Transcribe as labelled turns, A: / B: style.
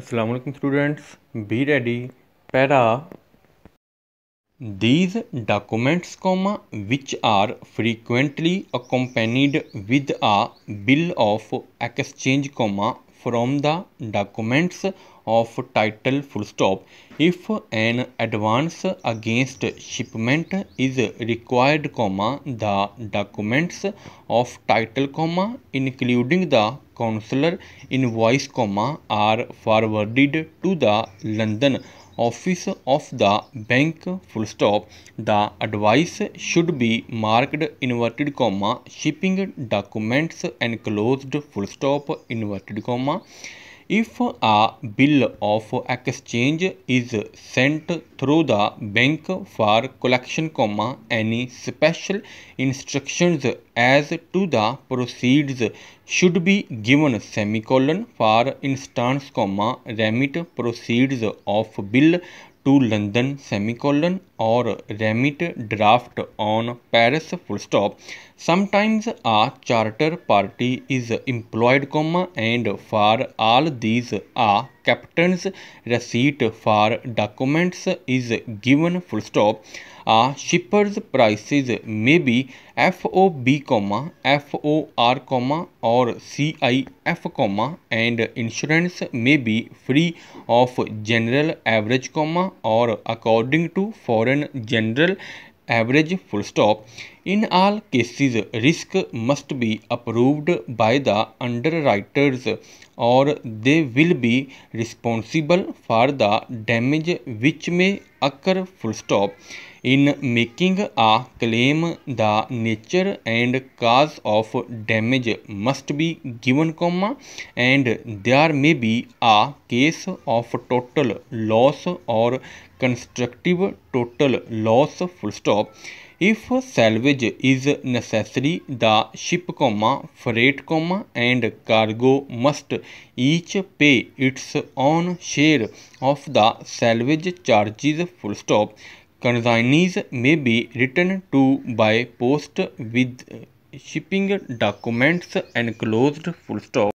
A: Assalamualaikum students, be ready. Para. These documents, comma, which are frequently accompanied with a bill of exchange, comma, from the documents of title full stop if an advance against shipment is required comma the documents of title comma including the consular invoice comma are forwarded to the London office of the bank full stop the advice should be marked inverted comma shipping documents enclosed full stop inverted comma if a bill of exchange is sent through the bank for collection, comma, any special instructions as to the proceeds should be given semicolon for instance, comma, remit proceeds of bill to London semicolon or remit draft on Paris full stop. Sometimes a charter party is employed comma and for all these a captain's receipt for documents is given full stop. A shipper's prices may be FOB comma FOR comma or CIF comma and insurance may be free of general average comma or according to for foreign general average full stop. In all cases, risk must be approved by the underwriters or they will be responsible for the damage which may occur full stop. in making a claim the nature and cause of damage must be given comma and there may be a case of total loss or constructive total loss full stop if salvage is necessary the ship comma freight comma and cargo must each pay its own share of the salvage charges full stop consignees may be written to by post with shipping documents enclosed full stop.